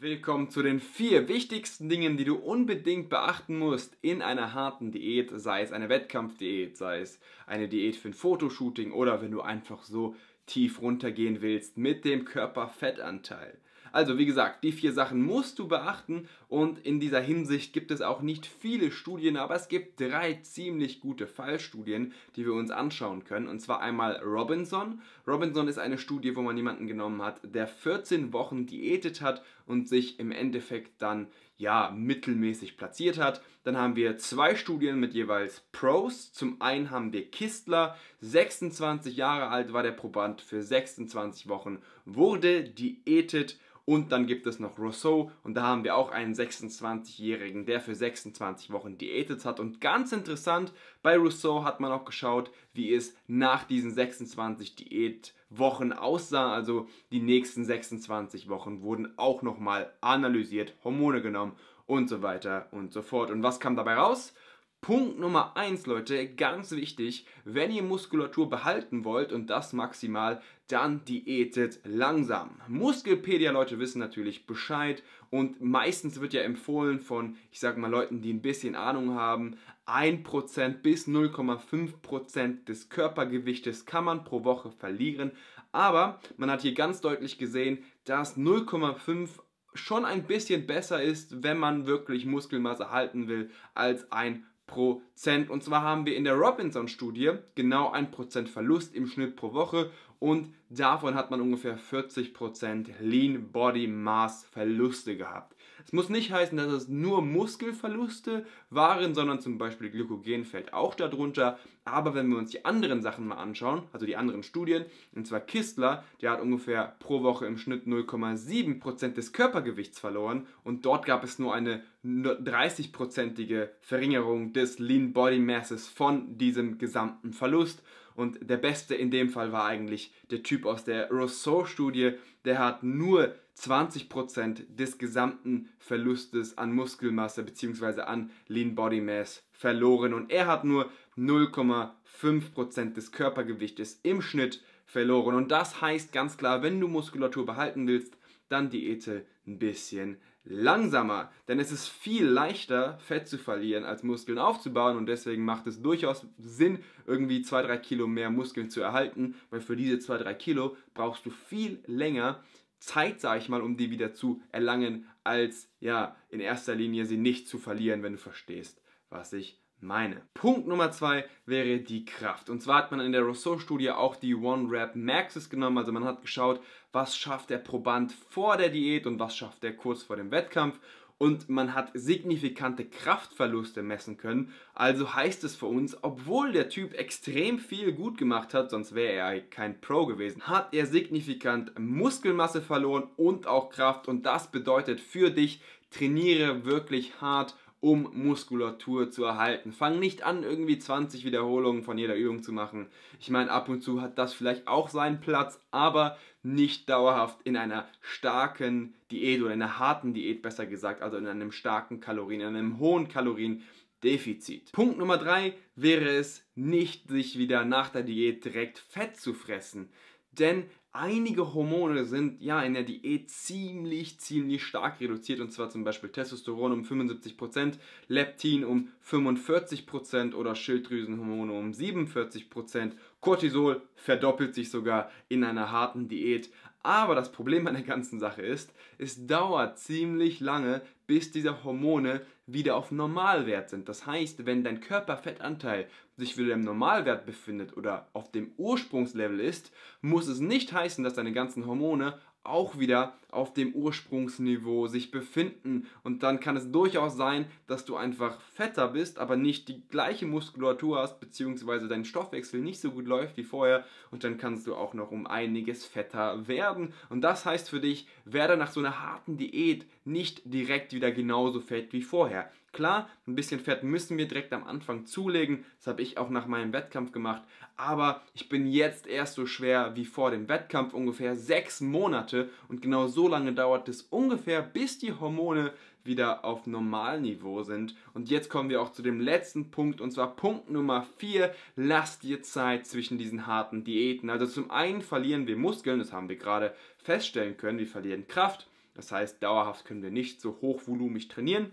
Willkommen zu den vier wichtigsten Dingen, die du unbedingt beachten musst in einer harten Diät, sei es eine Wettkampfdiät, sei es eine Diät für ein Fotoshooting oder wenn du einfach so tief runtergehen willst mit dem Körperfettanteil. Also wie gesagt, die vier Sachen musst du beachten und in dieser Hinsicht gibt es auch nicht viele Studien, aber es gibt drei ziemlich gute Fallstudien, die wir uns anschauen können. Und zwar einmal Robinson. Robinson ist eine Studie, wo man jemanden genommen hat, der 14 Wochen diätet hat und sich im Endeffekt dann ja, mittelmäßig platziert hat. Dann haben wir zwei Studien mit jeweils Pros. Zum einen haben wir Kistler, 26 Jahre alt war der Proband, für 26 Wochen wurde diätet und dann gibt es noch Rousseau und da haben wir auch einen 26-Jährigen, der für 26 Wochen diätet hat. Und ganz interessant, bei Rousseau hat man auch geschaut, wie es nach diesen 26 Diätwochen aussah. Also die nächsten 26 Wochen wurden auch nochmal analysiert, Hormone genommen und so weiter und so fort. Und was kam dabei raus? Punkt Nummer 1, Leute, ganz wichtig, wenn ihr Muskulatur behalten wollt und das maximal, dann diätet langsam. Muskelpedia Leute wissen natürlich Bescheid und meistens wird ja empfohlen von, ich sag mal, Leuten, die ein bisschen Ahnung haben, 1% bis 0,5% des Körpergewichtes kann man pro Woche verlieren, aber man hat hier ganz deutlich gesehen, dass 0,5 schon ein bisschen besser ist, wenn man wirklich Muskelmasse halten will, als ein Prozent. Und zwar haben wir in der Robinson-Studie genau ein Prozent Verlust im Schnitt pro Woche und davon hat man ungefähr 40% Lean Body Mass Verluste gehabt. Es muss nicht heißen, dass es nur Muskelverluste waren, sondern zum Beispiel Glykogen fällt auch darunter. Aber wenn wir uns die anderen Sachen mal anschauen, also die anderen Studien, und zwar Kistler, der hat ungefähr pro Woche im Schnitt 0,7% des Körpergewichts verloren und dort gab es nur eine 30%ige Verringerung des Lean Body Masses von diesem gesamten Verlust. Und der Beste in dem Fall war eigentlich der Typ aus der Rousseau-Studie. Der hat nur 20% des gesamten Verlustes an Muskelmasse bzw. an Lean Body Mass verloren. Und er hat nur 0,5% des Körpergewichtes im Schnitt verloren. Und das heißt ganz klar, wenn du Muskulatur behalten willst, dann Diete ein bisschen langsamer. Denn es ist viel leichter, Fett zu verlieren, als Muskeln aufzubauen. Und deswegen macht es durchaus Sinn, irgendwie 2-3 Kilo mehr Muskeln zu erhalten, weil für diese 2-3 Kilo brauchst du viel länger Zeit, sage ich mal, um die wieder zu erlangen, als ja, in erster Linie sie nicht zu verlieren, wenn du verstehst, was ich meine. Punkt Nummer zwei wäre die Kraft. Und zwar hat man in der Rousseau-Studie auch die one rap Maxis genommen. Also man hat geschaut, was schafft der Proband vor der Diät und was schafft er kurz vor dem Wettkampf. Und man hat signifikante Kraftverluste messen können. Also heißt es für uns, obwohl der Typ extrem viel gut gemacht hat, sonst wäre er kein Pro gewesen, hat er signifikant Muskelmasse verloren und auch Kraft. Und das bedeutet für dich, trainiere wirklich hart um Muskulatur zu erhalten. Fang nicht an, irgendwie 20 Wiederholungen von jeder Übung zu machen. Ich meine, ab und zu hat das vielleicht auch seinen Platz, aber nicht dauerhaft in einer starken Diät oder in einer harten Diät, besser gesagt, also in einem starken Kalorien, in einem hohen Kalorien. Defizit. Punkt Nummer 3 wäre es, nicht sich wieder nach der Diät direkt Fett zu fressen. Denn Einige Hormone sind ja in der Diät ziemlich, ziemlich stark reduziert und zwar zum Beispiel Testosteron um 75%, Leptin um 45% oder Schilddrüsenhormone um 47%. Cortisol verdoppelt sich sogar in einer harten Diät. Aber das Problem an der ganzen Sache ist, es dauert ziemlich lange, bis diese Hormone wieder auf Normalwert sind. Das heißt, wenn dein Körperfettanteil sich wieder im Normalwert befindet oder auf dem Ursprungslevel ist, muss es nicht heißen, dass deine ganzen Hormone auch wieder auf dem Ursprungsniveau sich befinden. Und dann kann es durchaus sein, dass du einfach fetter bist, aber nicht die gleiche Muskulatur hast, beziehungsweise dein Stoffwechsel nicht so gut läuft wie vorher. Und dann kannst du auch noch um einiges fetter werden. Und das heißt für dich, werde nach so einer harten Diät nicht direkt wieder genauso fett wie vorher. Klar, ein bisschen Fett müssen wir direkt am Anfang zulegen, das habe ich auch nach meinem Wettkampf gemacht, aber ich bin jetzt erst so schwer wie vor dem Wettkampf, ungefähr sechs Monate und genau so lange dauert es ungefähr, bis die Hormone wieder auf Normalniveau sind. Und jetzt kommen wir auch zu dem letzten Punkt und zwar Punkt Nummer 4. Lass dir Zeit zwischen diesen harten Diäten. Also zum einen verlieren wir Muskeln, das haben wir gerade feststellen können, wir verlieren Kraft. Das heißt, dauerhaft können wir nicht so hochvolumig trainieren.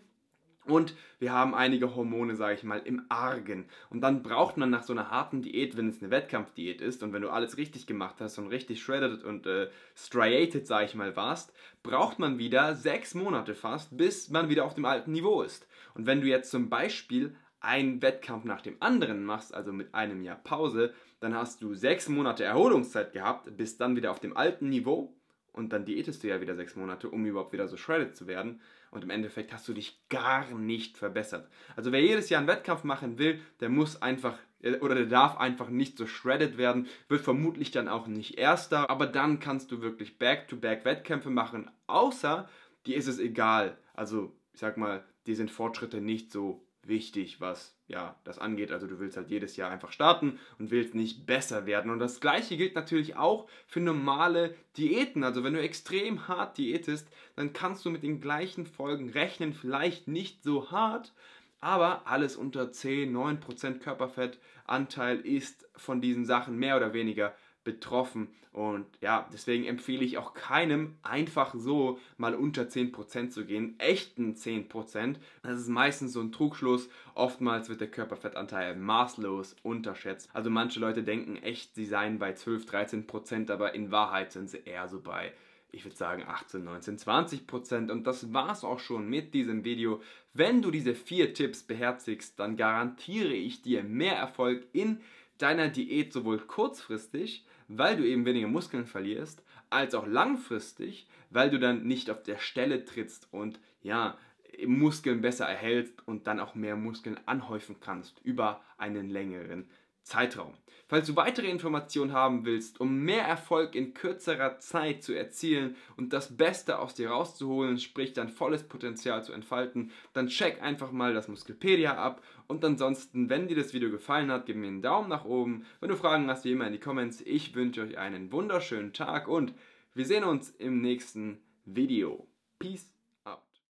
Und wir haben einige Hormone, sage ich mal, im Argen. Und dann braucht man nach so einer harten Diät, wenn es eine Wettkampfdiät ist und wenn du alles richtig gemacht hast und richtig shredded und äh, striated, sage ich mal, warst, braucht man wieder sechs Monate fast, bis man wieder auf dem alten Niveau ist. Und wenn du jetzt zum Beispiel einen Wettkampf nach dem anderen machst, also mit einem Jahr Pause, dann hast du sechs Monate Erholungszeit gehabt, bist dann wieder auf dem alten Niveau und dann diätest du ja wieder sechs Monate, um überhaupt wieder so shredded zu werden. Und im Endeffekt hast du dich gar nicht verbessert. Also wer jedes Jahr einen Wettkampf machen will, der muss einfach äh, oder der darf einfach nicht so shredded werden, wird vermutlich dann auch nicht erster, aber dann kannst du wirklich Back-to-Back-Wettkämpfe machen, außer dir ist es egal. Also ich sag mal, dir sind Fortschritte nicht so wichtig, was ja das angeht. Also du willst halt jedes Jahr einfach starten und willst nicht besser werden. Und das gleiche gilt natürlich auch für normale Diäten. Also wenn du extrem hart diätest, dann kannst du mit den gleichen Folgen rechnen. Vielleicht nicht so hart, aber alles unter 10, 9% Körperfettanteil ist von diesen Sachen mehr oder weniger betroffen. Und ja, deswegen empfehle ich auch keinem einfach so mal unter 10% zu gehen, echten 10%. Das ist meistens so ein Trugschluss. Oftmals wird der Körperfettanteil maßlos unterschätzt. Also manche Leute denken echt, sie seien bei 12, 13%, aber in Wahrheit sind sie eher so bei ich würde sagen 18, 19, 20 Prozent. Und das war es auch schon mit diesem Video. Wenn du diese vier Tipps beherzigst, dann garantiere ich dir mehr Erfolg in deiner Diät sowohl kurzfristig, weil du eben weniger Muskeln verlierst, als auch langfristig, weil du dann nicht auf der Stelle trittst und ja, Muskeln besser erhältst und dann auch mehr Muskeln anhäufen kannst über einen längeren Zeitraum. Zeitraum. Falls du weitere Informationen haben willst, um mehr Erfolg in kürzerer Zeit zu erzielen und das Beste aus dir rauszuholen, sprich dein volles Potenzial zu entfalten, dann check einfach mal das Muskelpedia ab und ansonsten, wenn dir das Video gefallen hat, gib mir einen Daumen nach oben. Wenn du Fragen hast, wie immer in die Comments. Ich wünsche euch einen wunderschönen Tag und wir sehen uns im nächsten Video. Peace.